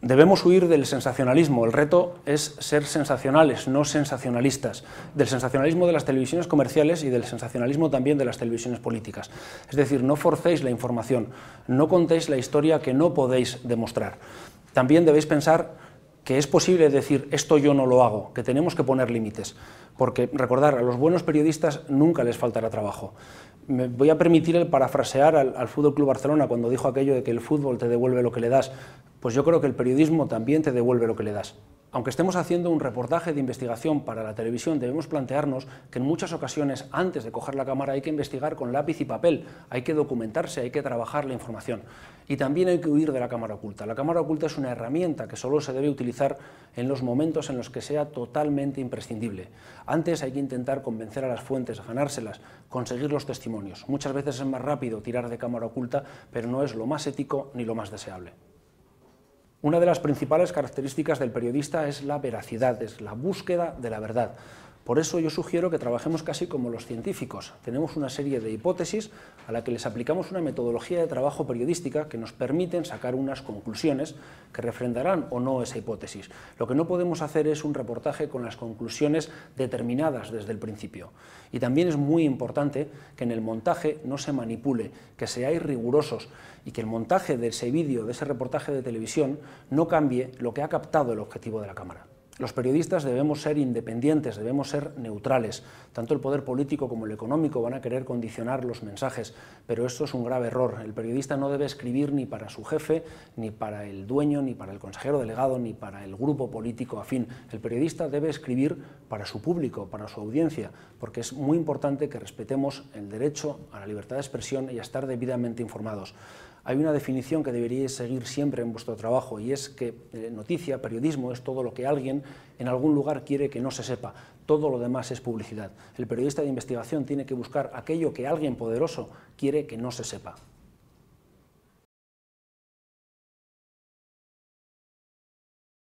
Debemos huir del sensacionalismo. El reto es ser sensacionales, no sensacionalistas. Del sensacionalismo de las televisiones comerciales y del sensacionalismo también de las televisiones políticas. Es decir, no forcéis la información, no contéis la historia que no podéis demostrar. También debéis pensar que es posible decir esto yo no lo hago, que tenemos que poner límites. Porque recordar, a los buenos periodistas nunca les faltará trabajo. Me voy a permitir el parafrasear al, al Fútbol Club Barcelona cuando dijo aquello de que el fútbol te devuelve lo que le das pues yo creo que el periodismo también te devuelve lo que le das. Aunque estemos haciendo un reportaje de investigación para la televisión, debemos plantearnos que en muchas ocasiones, antes de coger la cámara, hay que investigar con lápiz y papel, hay que documentarse, hay que trabajar la información. Y también hay que huir de la cámara oculta. La cámara oculta es una herramienta que solo se debe utilizar en los momentos en los que sea totalmente imprescindible. Antes hay que intentar convencer a las fuentes, ganárselas, conseguir los testimonios. Muchas veces es más rápido tirar de cámara oculta, pero no es lo más ético ni lo más deseable. Una de las principales características del periodista es la veracidad, es la búsqueda de la verdad. Por eso yo sugiero que trabajemos casi como los científicos. Tenemos una serie de hipótesis a la que les aplicamos una metodología de trabajo periodística que nos permiten sacar unas conclusiones que refrendarán o no esa hipótesis. Lo que no podemos hacer es un reportaje con las conclusiones determinadas desde el principio. Y también es muy importante que en el montaje no se manipule, que seáis rigurosos y que el montaje de ese vídeo, de ese reportaje de televisión, no cambie lo que ha captado el objetivo de la cámara. Los periodistas debemos ser independientes, debemos ser neutrales. Tanto el poder político como el económico van a querer condicionar los mensajes, pero esto es un grave error. El periodista no debe escribir ni para su jefe, ni para el dueño, ni para el consejero delegado, ni para el grupo político afín. El periodista debe escribir para su público, para su audiencia, porque es muy importante que respetemos el derecho a la libertad de expresión y a estar debidamente informados hay una definición que deberíais seguir siempre en vuestro trabajo y es que eh, noticia, periodismo, es todo lo que alguien en algún lugar quiere que no se sepa. Todo lo demás es publicidad. El periodista de investigación tiene que buscar aquello que alguien poderoso quiere que no se sepa.